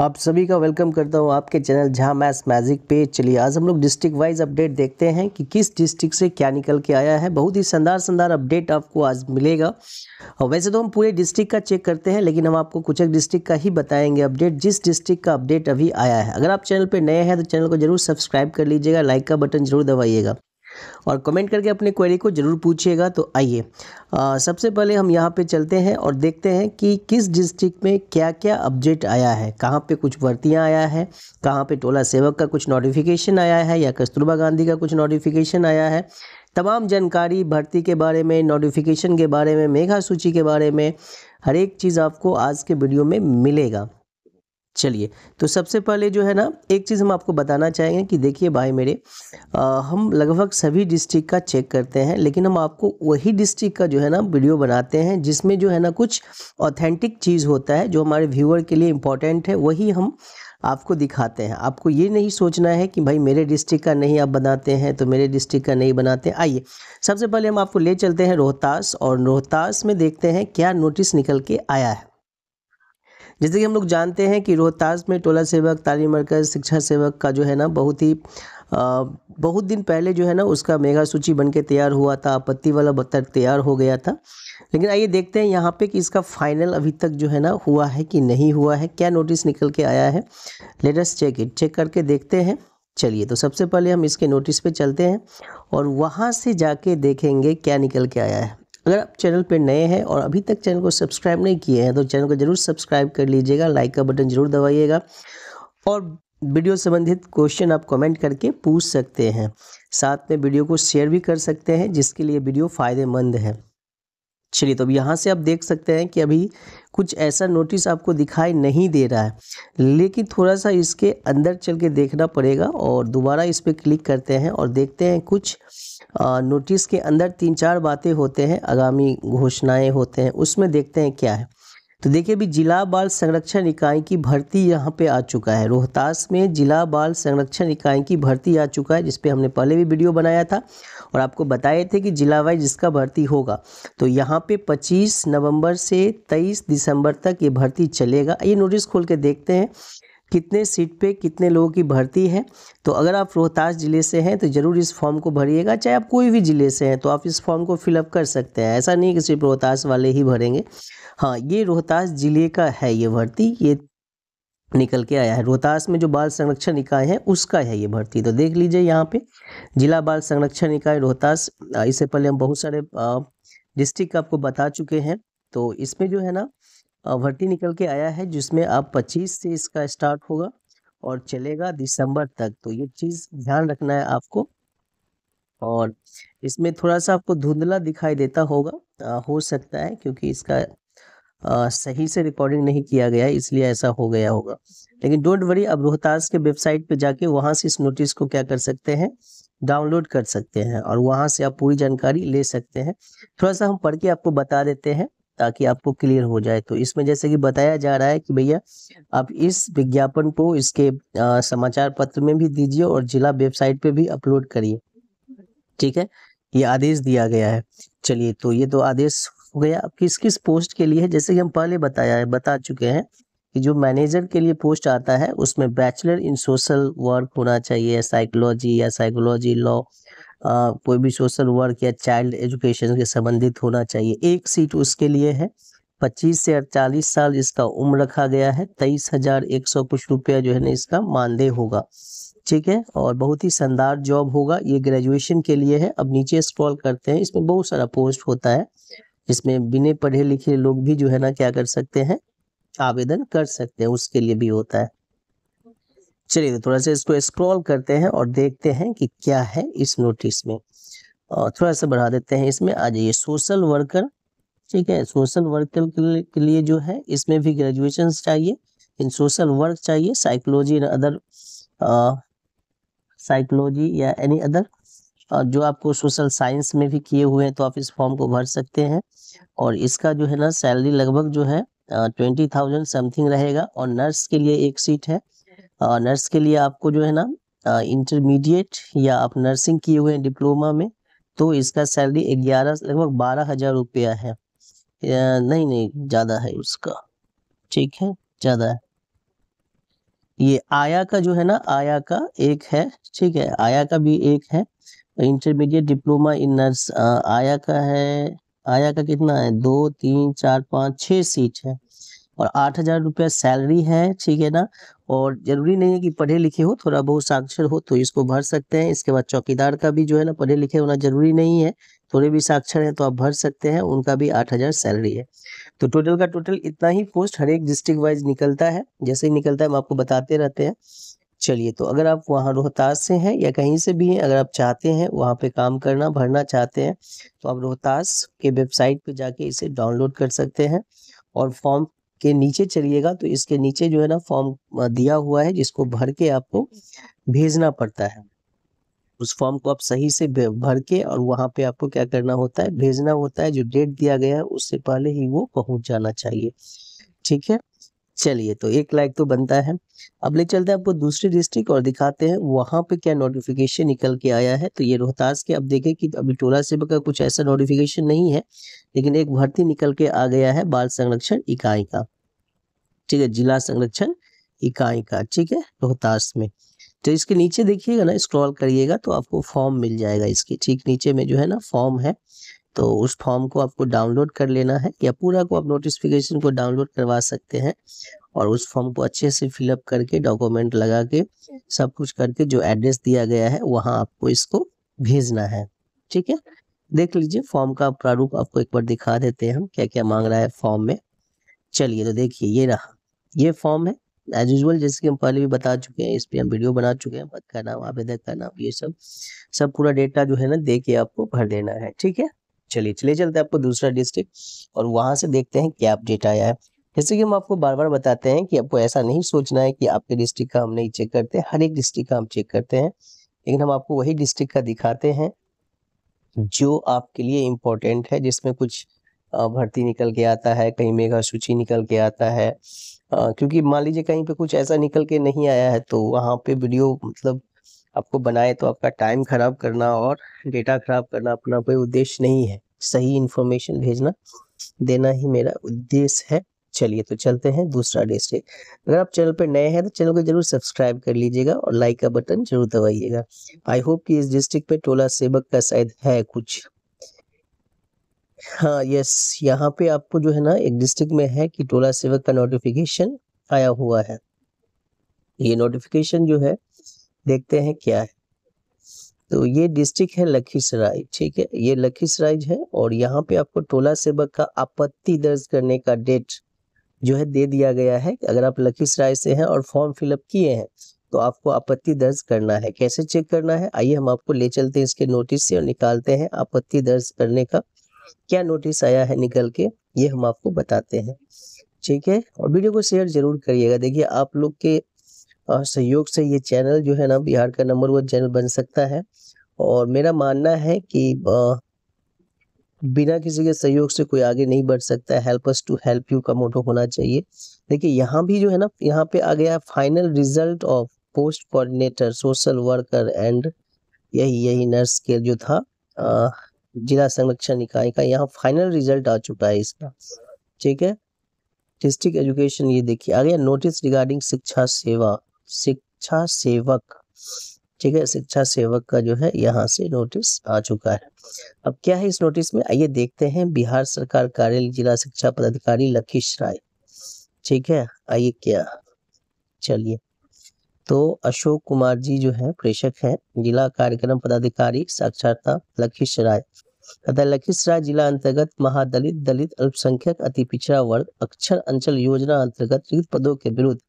आप सभी का वेलकम करता हूँ आपके चैनल झा मैथ मैजिक पे चलिए आज हम लोग डिस्ट्रिक्ट वाइज अपडेट देखते हैं कि किस डिस्ट्रिक्ट से क्या निकल के आया है बहुत ही शानदार शानदार अपडेट आपको आज मिलेगा और वैसे तो हम पूरे डिस्ट्रिक्ट का चेक करते हैं लेकिन हम आपको कुछ एक डिस्ट्रिक्ट का ही बताएंगे अपडेट जिस डिस्ट्रिक्ट का अपडेट अभी आया है अगर आप चैनल पर नए हैं तो चैनल को जरूर सब्सक्राइब कर लीजिएगा लाइक का बटन जरूर दबाइएगा और कमेंट करके अपने क्वेरी को ज़रूर पूछिएगा तो आइए सबसे पहले हम यहाँ पे चलते हैं और देखते हैं कि किस डिस्ट्रिक्ट में क्या क्या अपडेट आया है कहाँ पे कुछ भर्तियाँ आया है कहाँ पे टोला सेवक का कुछ नोटिफिकेशन आया है या कस्तूरबा गांधी का कुछ नोटिफिकेशन आया है तमाम जानकारी भर्ती के बारे में नोटिफिकेशन के बारे में मेघा सूची के बारे में हर एक चीज़ आपको आज के वीडियो में मिलेगा चलिए तो सबसे पहले जो है ना एक चीज़ हम आपको बताना चाहेंगे कि देखिए भाई मेरे आ, हम लगभग सभी डिस्ट्रिक्ट का चेक करते हैं लेकिन हम आपको वही डिस्ट्रिक्ट का जो है ना वीडियो बनाते हैं जिसमें जो है ना कुछ ऑथेंटिक चीज़ होता है जो हमारे व्यूअर के लिए इम्पॉर्टेंट है वही हम आपको दिखाते हैं आपको ये नहीं सोचना है कि भाई मेरे डिस्ट्रिक्ट का नहीं आप बनाते हैं तो मेरे डिस्ट्रिक्ट का नहीं बनाते आइए सबसे पहले हम आपको ले चलते हैं रोहतास और रोहतास में देखते हैं क्या नोटिस निकल के आया है जैसे कि हम लोग जानते हैं कि रोहतास में टोला सेवक तालीम मरकज़ शिक्षा सेवक का जो है ना बहुत ही आ, बहुत दिन पहले जो है ना उसका मेगा सूची बन के तैयार हुआ था आपत्ति वाला बत्तर तैयार हो गया था लेकिन आइए देखते हैं यहाँ पे कि इसका फाइनल अभी तक जो है ना हुआ है कि नहीं हुआ है क्या नोटिस निकल के आया है लेटेस्ट चेक इट चेक करके देखते हैं चलिए तो सबसे पहले हम इसके नोटिस पे चलते हैं और वहाँ से जाके देखेंगे क्या निकल के आया है अगर आप चैनल पर नए हैं और अभी तक चैनल को सब्सक्राइब नहीं किए हैं तो चैनल को जरूर सब्सक्राइब कर लीजिएगा लाइक का बटन जरूर दबाइएगा और वीडियो संबंधित क्वेश्चन आप कमेंट करके पूछ सकते हैं साथ में वीडियो को शेयर भी कर सकते हैं जिसके लिए वीडियो फ़ायदेमंद है चलिए तो अब यहाँ से आप देख सकते हैं कि अभी कुछ ऐसा नोटिस आपको दिखाई नहीं दे रहा है लेकिन थोड़ा सा इसके अंदर चल के देखना पड़ेगा और दोबारा इस पर क्लिक करते हैं और देखते हैं कुछ आ, नोटिस के अंदर तीन चार बातें होते हैं आगामी घोषणाएं होते हैं उसमें देखते हैं क्या है तो देखिए अभी जिला बाल संरक्षण इकाई की भर्ती यहाँ पे आ चुका है रोहतास में जिला बाल संरक्षण इकाई की भर्ती आ चुका है जिसपे हमने पहले भी वीडियो बनाया था और आपको बताए थे कि जिला वाइज इसका भर्ती होगा तो यहाँ पे 25 नवंबर से 23 दिसंबर तक ये भर्ती चलेगा ये नोटिस खोल के देखते हैं कितने सीट पे कितने लोगों की भर्ती है तो अगर आप रोहतास ज़िले से हैं तो ज़रूर इस फॉर्म को भरिएगा चाहे आप कोई भी ज़िले से हैं तो आप इस फॉर्म को फिलअप कर सकते हैं ऐसा नहीं कि सिर्फ रोहतास वाले ही भरेंगे हाँ ये रोहतास ज़िले का है ये भर्ती ये निकल के आया है रोहतास में जो बाल संरक्षण इकाई है उसका है ये भर्ती तो देख लीजिए यहाँ पर जिला बाल संरक्षण इकाई रोहतास इससे पहले हम बहुत सारे डिस्ट्रिक्ट आपको बता चुके हैं तो इसमें जो है ना भर्ती निकल के आया है जिसमें आप 25 से इसका स्टार्ट होगा और चलेगा दिसंबर तक तो ये चीज़ ध्यान रखना है आपको और इसमें थोड़ा सा आपको धुंधला दिखाई देता होगा आ, हो सकता है क्योंकि इसका आ, सही से रिकॉर्डिंग नहीं किया गया इसलिए ऐसा हो गया होगा लेकिन डोंट वरी अब रोहतास के वेबसाइट पे जाके वहाँ से इस नोटिस को क्या कर सकते हैं डाउनलोड कर सकते हैं और वहाँ से आप पूरी जानकारी ले सकते हैं थोड़ा सा हम पढ़ के आपको बता देते हैं ताकि आपको क्लियर हो जाए तो इसमें जैसे कि बताया जा रहा है कि भैया आप इस विज्ञापन को इसके समाचार पत्र में भी दीजिए और जिला वेबसाइट पे भी अपलोड करिए ठीक है ये आदेश दिया गया है चलिए तो ये तो आदेश हो गया अब किस किस पोस्ट के लिए है जैसे कि हम पहले बताया है बता चुके हैं कि जो मैनेजर के लिए पोस्ट आता है उसमें बैचलर इन सोशल वर्क होना चाहिए साइकोलॉजी या साइकोलॉजी लॉ आ, कोई भी सोशल वर्क या चाइल्ड एजुकेशन के संबंधित होना चाहिए एक सीट उसके लिए है 25 से 48 साल इसका उम्र रखा गया है तेईस हजार एक सौ कुछ रुपया जो है ना इसका मानदेय होगा ठीक है और बहुत ही शानदार जॉब होगा ये ग्रेजुएशन के लिए है अब नीचे स्क्रॉल करते हैं इसमें बहुत सारा पोस्ट होता है इसमें बिने पढ़े लिखे लोग भी जो है ना क्या कर सकते हैं आवेदन कर सकते हैं उसके लिए भी होता है चलिए तो थोड़ा सा इसको स्क्रॉल करते हैं और देखते हैं कि क्या है इस नोटिस में और थोड़ा सा बढ़ा देते हैं इसमें आ जाइए सोशल वर्कर ठीक है सोशल वर्कर के लिए जो है इसमें भी ग्रेजुएशन चाहिए इन सोशल वर्क चाहिए साइकोलॉजी अदर साइकोलॉजी या एनी अदर जो आपको सोशल साइंस में भी किए हुए हैं तो आप इस फॉर्म को भर सकते हैं और इसका जो है ना सैलरी लगभग जो है ट्वेंटी थाउजेंड समथिंग रहेगा और नर्स के लिए एक सीट है नर्स के लिए आपको जो है ना इंटरमीडिएट या आप नर्सिंग किए हुए हैं डिप्लोमा में तो इसका सैलरी ग्यारह लगभग बारह हजार रुपया है नहीं नहीं ज़्यादा है उसका ठीक है ज़्यादा है ये आया का जो है ना आया का एक है ठीक है आया का भी एक है इंटरमीडिएट डिप्लोमा इन नर्स आया का है आया का कितना है दो तीन चार पाँच छः सीट है और आठ हजार रुपया सैलरी है ठीक है ना और ज़रूरी नहीं है कि पढ़े लिखे हो थोड़ा बहुत साक्षर हो तो इसको भर सकते हैं इसके बाद चौकीदार का भी जो है ना पढ़े लिखे होना ज़रूरी नहीं है थोड़े भी साक्षर हैं तो आप भर सकते हैं उनका भी आठ हज़ार सैलरी है तो टोटल का टोटल इतना ही पोस्ट हर एक डिस्ट्रिक्ट वाइज निकलता है जैसे ही निकलता है हम आपको बताते रहते हैं चलिए तो अगर आप वहाँ रोहतास से हैं या कहीं से भी हैं अगर आप चाहते हैं वहाँ पे काम करना भरना चाहते हैं तो आप रोहतास के वेबसाइट पे जाके इसे डाउनलोड कर सकते हैं और फॉर्म के नीचे चलिएगा तो इसके नीचे जो है ना फॉर्म दिया हुआ है जिसको भर के आपको भेजना पड़ता है उस फॉर्म को आप सही से भर के और वहाँ पे आपको क्या करना होता है भेजना होता है जो डेट दिया गया है उससे पहले ही वो पहुँच जाना चाहिए ठीक है चलिए तो एक लाइक तो बनता है अब ले चलते हैं आपको दूसरी डिस्ट्रिक्ट और दिखाते हैं वहाँ पे क्या नोटिफिकेशन निकल के आया है तो ये रोहतास के अब देखें कि अभी टोला से का कुछ ऐसा नोटिफिकेशन नहीं है लेकिन एक भर्ती निकल के आ गया है बाल संरक्षण इकाई का ठीक है जिला संरक्षण इकाई का ठीक है रोहतास में तो इसके नीचे देखिएगा ना स्क्रॉल करिएगा तो आपको फॉर्म मिल जाएगा इसके ठीक नीचे में जो है ना फॉर्म है तो उस फॉर्म को आपको डाउनलोड कर लेना है या पूरा को आप नोटिफिकेशन को डाउनलोड करवा सकते हैं और उस फॉर्म को अच्छे से फिलअप करके डॉक्यूमेंट लगा के सब कुछ करके जो एड्रेस दिया गया है वहाँ आपको इसको भेजना है ठीक है देख लीजिए फॉर्म का प्रारूप आपको एक बार दिखा देते हैं हम क्या क्या मांग रहा है फॉर्म में चलिए तो देखिए ये रहा ये फॉर्म है एज यूजल जैसे कि हम पहले भी बता चुके हैं इस पर हम वीडियो बना चुके हैं पद का नाम आवेदक का नाम ये सब सब पूरा डेटा जो है ना दे के आपको भर देना है ठीक है चलिए चले चलते हैं आपको दूसरा डिस्ट्रिक्ट और वहाँ से देखते हैं क्या अपडेट आया है जैसे कि हम आपको बार बार बताते हैं कि आपको ऐसा नहीं सोचना है कि आपके डिस्ट्रिक्ट का हम नहीं चेक करते हर एक डिस्ट्रिक्ट का हम चेक करते हैं लेकिन हम आपको वही डिस्ट्रिक्ट का दिखाते हैं जो आपके लिए इम्पोर्टेंट है जिसमें कुछ भर्ती निकल के आता है कहीं मेघा सूची निकल के आता है क्योंकि मान लीजिए कहीं पे कुछ ऐसा निकल के नहीं आया है तो वहाँ पे वीडियो मतलब आपको बनाए तो आपका टाइम खराब करना और डेटा खराब करना अपना कोई उद्देश्य नहीं है सही इंफॉर्मेशन भेजना देना ही मेरा उद्देश्य है चलिए तो चलते हैं दूसरा डिस्ट्रिक अगर आप चैनल पर नए हैं तो चैनल को जरूर सब्सक्राइब कर लीजिएगा और लाइक का बटन जरूर दबाइएगा आई होप कि इस डिस्ट्रिक्ट पे टोला सेवक का शायद है कुछ हाँ यस यहाँ पे आपको जो है ना एक डिस्ट्रिक्ट में है कि टोला सेवक का नोटिफिकेशन आया हुआ है ये नोटिफिकेशन जो है देखते हैं क्या है तो ये डिस्ट्रिक्ट है लखीसराय ठीक है ये लखीसराय है और यहाँ पे आपको टोला सेवक का आपत्ति दर्ज करने का डेट जो है दे दिया गया है अगर आप लखीसराय से हैं और फॉर्म फिलअप किए हैं तो आपको आपत्ति दर्ज करना है कैसे चेक करना है आइए हम आपको ले चलते हैं इसके नोटिस से और निकालते हैं आपत्ति दर्ज करने का क्या नोटिस आया है निकल के ये हम आपको बताते हैं ठीक है और वीडियो को शेयर जरूर करिएगा देखिए आप लोग के सहयोग से ये चैनल जो है ना बिहार का नंबर वन चैनल बन सकता है और मेरा मानना है कि बिना किसी के सहयोग से कोई आगे नहीं बढ़ सकता help us to help you का मोटो होना चाहिए देखिए यहाँ भी जो है ना यहाँ पे आ गया final result of post coordinator social worker and यही यही नर्स के जो था जिला संरक्षण इकाई का यहाँ फाइनल रिजल्ट आ चुका है इसका ठीक है डिस्ट्रिक्ट एजुकेशन ये देखिए आ गया नोटिस रिगार्डिंग शिक्षा सेवा शिक्षा सेवक ठीक है शिक्षा सेवक का जो है यहाँ से नोटिस आ चुका है अब क्या है इस नोटिस में आइए देखते हैं बिहार सरकार कार्यालय जिला शिक्षा पदाधिकारी लखीश राय ठीक है आइए क्या चलिए तो अशोक कुमार जी जो है प्रेषक है जिला कार्यक्रम पदाधिकारी साक्षरता लखीश राय तथा राय जिला अंतर्गत महादलित दलित अल्पसंख्यक अति पिछड़ा वर्ग अक्षर अंचल योजना अंतर्गत रिक्त पदों के विरुद्ध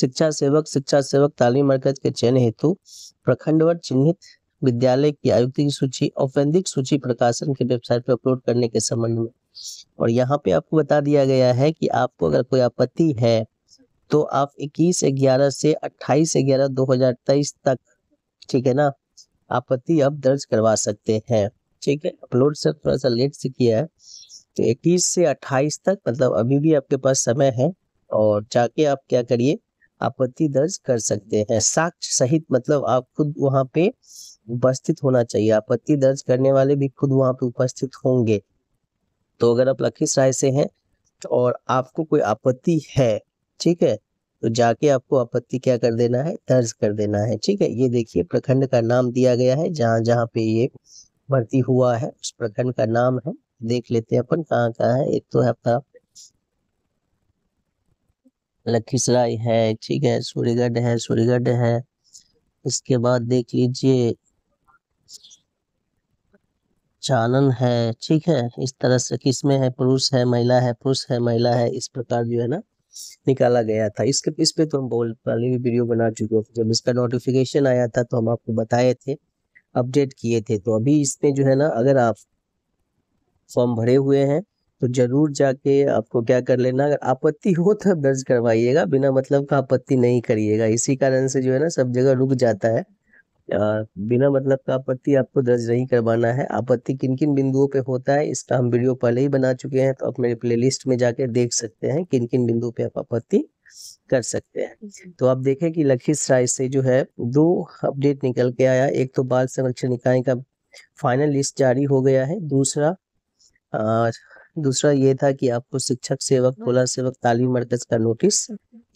शिक्षा सेवक शिक्षा सेवक तालीम मरकज के चयन हेतु प्रखंडवर चिन्हित विद्यालय की आयुक्त की सूची औपेंदिक सूची प्रकाशन की वेबसाइट पर अपलोड करने के संबंध में और यहाँ पे आपको बता दिया गया है कि आपको अगर कोई आपत्ति है तो आप 21 ग्यारह से 28 ग्यारह 2023 तक ठीक है ना आपत्ति अब दर्ज करवा सकते हैं ठीक है अपलोड सर थोड़ा सा लेट से किया है तो 21 से 28 तक मतलब अभी भी आपके पास समय है और जाके आप क्या करिए आपत्ति दर्ज कर सकते हैं साक्ष सहित मतलब आप खुद वहाँ पे उपस्थित होना चाहिए आपत्ति दर्ज करने वाले भी खुद वहाँ पे उपस्थित होंगे तो अगर आप लखीसराय से हैं तो और आपको कोई आपत्ति है ठीक है तो जाके आपको आपत्ति क्या कर देना है दर्ज कर देना है ठीक है ये देखिए प्रखंड का नाम दिया गया है जहां जहाँ पे ये भर्ती हुआ है उस प्रखंड का नाम है देख लेते हैं अपन कहाँ कहाँ है एक तो है अपना लखीसराय है ठीक है सूर्यगढ़ है सूर्यगढ़ है इसके बाद देख लीजिए चानन है ठीक है इस तरह से किसमें है पुरुष है महिला है पुरुष है महिला है इस प्रकार जो है ना निकाला गया था इसके इस पे तो हम बोल पहले भी वीडियो बना चुके हैं जब इसका नोटिफिकेशन आया था तो हम आपको बताए थे अपडेट किए थे तो अभी इसमें जो है ना अगर आप फॉर्म भरे हुए हैं तो जरूर जाके आपको क्या कर लेना अगर आपत्ति हो तो दर्ज करवाइएगा बिना मतलब का आपत्ति नहीं करिएगा इसी कारण से जो है ना सब जगह रुक जाता है आ, बिना मतलब का आपत्ति आपको दर्ज नहीं करवाना है आपत्ति किन किन बिंदुओं पे होता है इसका हम वीडियो पहले ही बना चुके हैं तो आप मेरे प्ले में जाके देख सकते हैं किन किन बिंदुओं पे आप आपत्ति कर सकते हैं तो आप देखें कि लखीसराय से जो है दो अपडेट निकल के आया एक तो बाल संरक्षण निकाय का फाइनल लिस्ट जारी हो गया है दूसरा दूसरा ये था कि आपको शिक्षक सेवक टोला हाँ। सेवक तालीम मरकज का नोटिस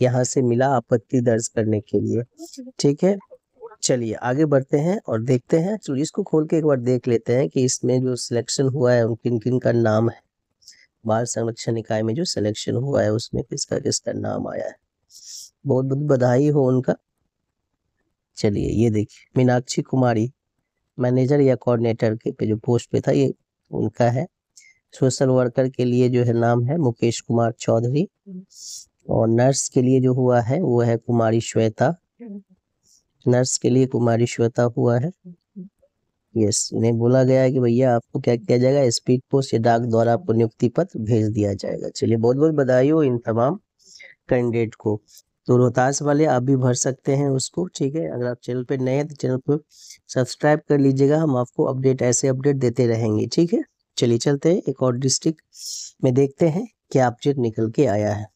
यहाँ से मिला आपत्ति दर्ज करने के लिए ठीक है चलिए आगे बढ़ते हैं और देखते हैं चलो इसको खोल के एक बार देख लेते हैं कि इसमें जो सिलेक्शन हुआ है उन किन किन का नाम है बाल संरक्षण निकाय में जो सिलेक्शन हुआ है उसमें किसका किसका नाम आया है बहुत बहुत बधाई हो उनका चलिए ये देखिए मीनाक्षी कुमारी मैनेजर या कोऑर्डिनेटर के पे जो पोस्ट पे था ये उनका है सोशल वर्कर के लिए जो है नाम है मुकेश कुमार चौधरी और नर्स के लिए जो हुआ है वो है कुमारी श्वेता नर्स के लिए कुमारी श्वेता हुआ है यस इन्हें बोला गया है कि भैया आपको क्या किया जाएगा स्पीड पोस्ट या डाक द्वारा आपको नियुक्ति पत्र भेज दिया जाएगा चलिए बहुत बहुत बधाई हो इन तमाम कैंडिडेट को तो रोहतास वाले आप भी भर सकते हैं उसको ठीक है अगर आप चैनल पे नए हैं तो चैनल को सब्सक्राइब कर लीजिएगा हम आपको अपडेट ऐसे अपडेट देते रहेंगे ठीक है चलिए चलते हैं एक और डिस्ट्रिक्ट में देखते हैं क्या अपडेट निकल के आया है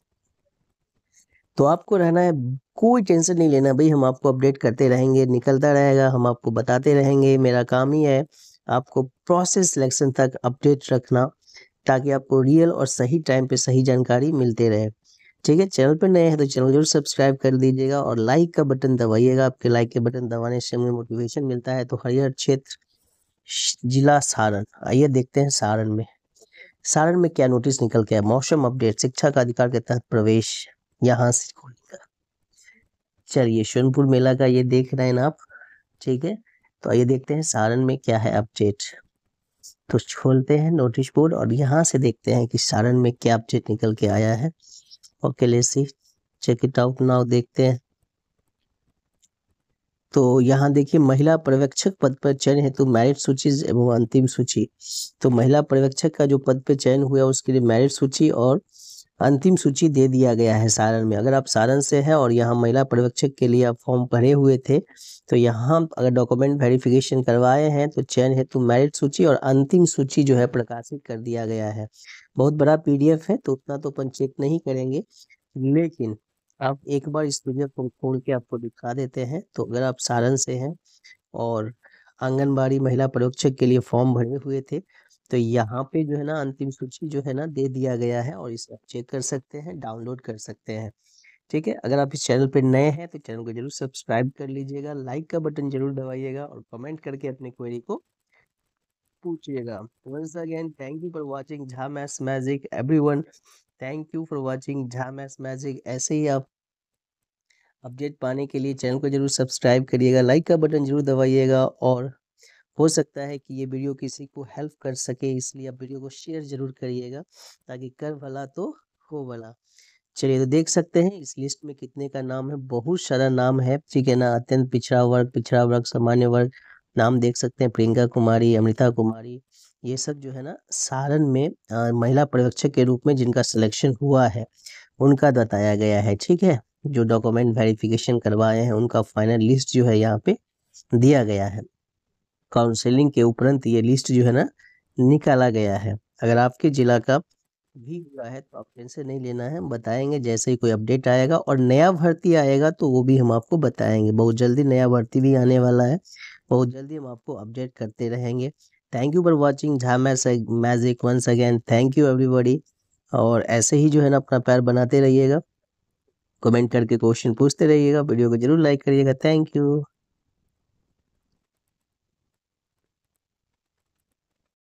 तो आपको रहना है कोई टेंशन नहीं लेना भाई हम आपको अपडेट करते रहेंगे निकलता रहेगा हम आपको बताते रहेंगे मेरा काम ही है आपको प्रोसेस सिलेक्शन तक अपडेट रखना ताकि आपको रियल और सही टाइम पे सही जानकारी मिलते रहे ठीक है चैनल पर नए हैं तो चैनल जरूर सब्सक्राइब कर दीजिएगा और लाइक का बटन दबाइएगा आपके लाइक के बटन दबाने से हमें मोटिवेशन मिलता है तो हर हर क्षेत्र जिला सारण आइए देखते हैं सारण में सारण में क्या नोटिस निकल गया मौसम अपडेट शिक्षा का अधिकार के तहत प्रवेश यहाँ से खोलेगा चलिए सोनपुर मेला का ये देख रहे हैं आप ठीक है तो आइए देखते हैं सारण में क्या है अपडेट तो खोलते हैं नोटिस बोर्ड और यहाँ से देखते हैं कि सारण में क्या अपडेट निकल के आया है okay let's see check it out now देखते हैं तो यहाँ देखिए महिला पर्यवेक्षक पद पर चयन है तो मैरिट सूची एवं अंतिम सूची तो महिला पर्यवेक्षक का जो पद पर चयन हुआ उसके लिए मैरिट सूची और अंतिम सूची दे दिया गया है सारण में अगर आप सारण से हैं और यहाँ महिला पर्यवेक्षक के लिए आप फॉर्म भरे हुए थे तो यहाँ अगर डॉक्यूमेंट वेरिफिकेशन करवाए हैं तो चयन हेतु मैरिट सूची और अंतिम सूची जो है प्रकाशित कर दिया गया है बहुत बड़ा पीडीएफ है तो उतना तो अपन चेक नहीं करेंगे लेकिन आप एक बार इस वीडियो को खोल के आपको दिखा देते हैं तो अगर आप सारण से हैं और आंगनबाड़ी महिला परीक्षक के लिए फॉर्म भरे हुए थे तो यहाँ पे जो है ना अंतिम सूची जो है ना दे दिया गया है और इसे आप चेक कर सकते हैं डाउनलोड कर सकते हैं ठीक है अगर आप इस चैनल पे नए हैं तो चैनल को जरूर सब्सक्राइब कर लीजिएगा लाइक का बटन जरूर दबाइएगा और कमेंट करके अपने क्वेरी को पूछिएगा once again thank you for watching झाम एस magic everyone thank you for watching झाम एस मैजिक ऐसे ही आप अपडेट पाने के लिए चैनल को जरूर सब्सक्राइब करिएगा लाइक का बटन जरूर दबाइएगा और हो सकता है कि ये वीडियो किसी को हेल्प कर सके इसलिए आप वीडियो को शेयर जरूर करिएगा ताकि कर भला तो हो भला चलिए तो देख सकते हैं इस लिस्ट में कितने का नाम है बहुत सारा नाम है ठीक है ना अत्यंत पिछड़ा वर्ग पिछड़ा वर्ग सामान्य वर्ग नाम देख सकते हैं प्रियंका कुमारी अमृता कुमारी ये सब जो है ना सारण में आ, महिला पर्यवेक्षक के रूप में जिनका सिलेक्शन हुआ है उनका बताया गया है ठीक है जो डॉक्यूमेंट वेरिफिकेशन करवाए हैं उनका फाइनल लिस्ट जो है यहाँ पे दिया गया है काउंसलिंग के उपरांत ये लिस्ट जो है ना निकाला गया है अगर आपके जिला का भी हुआ है तो आप टेंशन नहीं लेना है बताएंगे जैसे ही कोई अपडेट आएगा और नया भर्ती आएगा तो वो भी हम आपको बताएंगे बहुत जल्दी नया भर्ती भी आने वाला है बहुत जल्दी हम आपको अपडेट करते रहेंगे थैंक यू फॉर वॉचिंग झामा magic once again thank you everybody और ऐसे ही जो है ना अपना पैर बनाते रहिएगा कमेंट करके क्वेश्चन पूछते रहिएगा वीडियो को जरूर लाइक करिएगा थैंक यू